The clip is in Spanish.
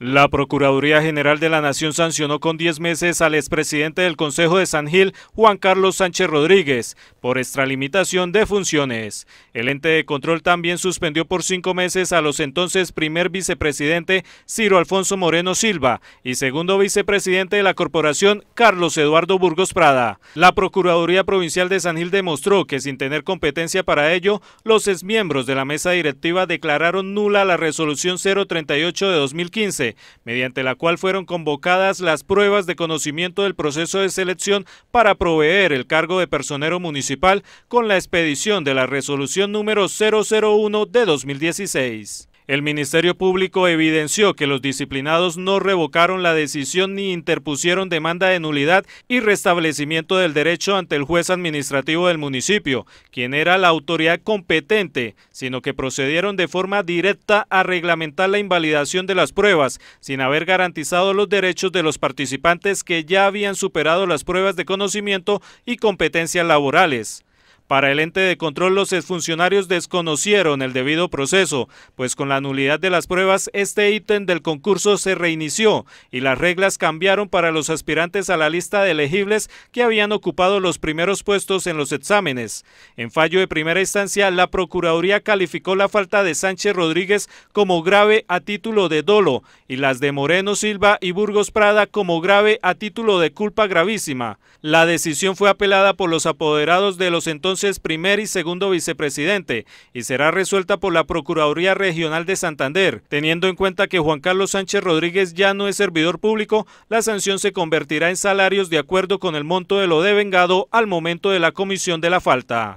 La Procuraduría General de la Nación sancionó con 10 meses al expresidente del Consejo de San Gil, Juan Carlos Sánchez Rodríguez, por extralimitación de funciones. El ente de control también suspendió por cinco meses a los entonces primer vicepresidente Ciro Alfonso Moreno Silva y segundo vicepresidente de la corporación, Carlos Eduardo Burgos Prada. La Procuraduría Provincial de San Gil demostró que sin tener competencia para ello, los exmiembros de la mesa directiva declararon nula la resolución 038 de 2015 mediante la cual fueron convocadas las pruebas de conocimiento del proceso de selección para proveer el cargo de personero municipal con la expedición de la resolución número 001 de 2016. El Ministerio Público evidenció que los disciplinados no revocaron la decisión ni interpusieron demanda de nulidad y restablecimiento del derecho ante el juez administrativo del municipio, quien era la autoridad competente, sino que procedieron de forma directa a reglamentar la invalidación de las pruebas, sin haber garantizado los derechos de los participantes que ya habían superado las pruebas de conocimiento y competencias laborales. Para el ente de control, los exfuncionarios desconocieron el debido proceso, pues con la nulidad de las pruebas, este ítem del concurso se reinició y las reglas cambiaron para los aspirantes a la lista de elegibles que habían ocupado los primeros puestos en los exámenes. En fallo de primera instancia, la Procuraduría calificó la falta de Sánchez Rodríguez como grave a título de dolo y las de Moreno Silva y Burgos Prada como grave a título de culpa gravísima. La decisión fue apelada por los apoderados de los entonces es primer y segundo vicepresidente y será resuelta por la Procuraduría Regional de Santander. Teniendo en cuenta que Juan Carlos Sánchez Rodríguez ya no es servidor público, la sanción se convertirá en salarios de acuerdo con el monto de lo devengado al momento de la comisión de la falta.